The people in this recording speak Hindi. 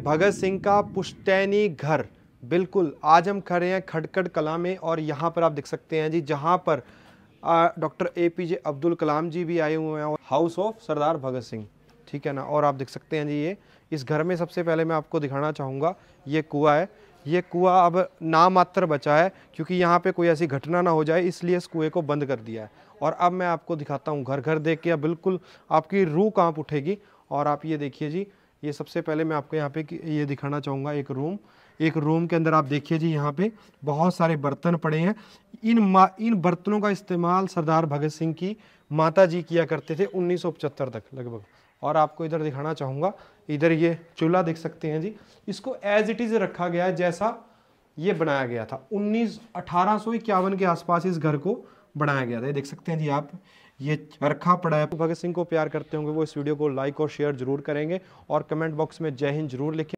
भगत सिंह का पुश्तैनी घर बिल्कुल आज हम खड़े हैं खडखड़ कला में और यहाँ पर आप देख सकते हैं जी जहाँ पर doctor A P J Abdul Kalam ji भी आए हुए हैं और हाउस ऑफ सरदार भगत सिंह ठीक है ना और आप देख सकते हैं जी ये इस घर में सबसे पहले मैं आपको दिखाना चाहूँगा ये कुआ है ये कुआ अब नामात्र बचा है क्योंकि यहाँ पे कोई ऐसी घटना ना हो जाए इसलिए इस कुएँ को बंद कर दिया है और अब मैं आपको दिखाता हूँ घर घर देख के अब बिल्कुल आपकी रूह कांप उठेगी और आप ये देखिए जी ये सबसे पहले मैं आपको यहाँ पे ये दिखाना चाहूँगा एक रूम एक रूम के अंदर आप देखिए जी यहाँ पे बहुत सारे बर्तन पड़े हैं इन मा इन बर्तनों का इस्तेमाल सरदार भगत सिंह की माता जी किया करते थे उन्नीस तक लगभग और आपको इधर दिखाना चाहूँगा इधर ये चूल्हा देख सकते हैं जी इसको एज इट इज़ रखा गया है जैसा ये बनाया गया था उन्नीस अठारह के आसपास इस घर को बनाया गया था देख सकते हैं जी आप ये रखा पड़ा है भगत सिंह को प्यार करते होंगे वो इस वीडियो को लाइक और शेयर जरूर करेंगे और कमेंट बॉक्स में जय हिंद जरूर लिखें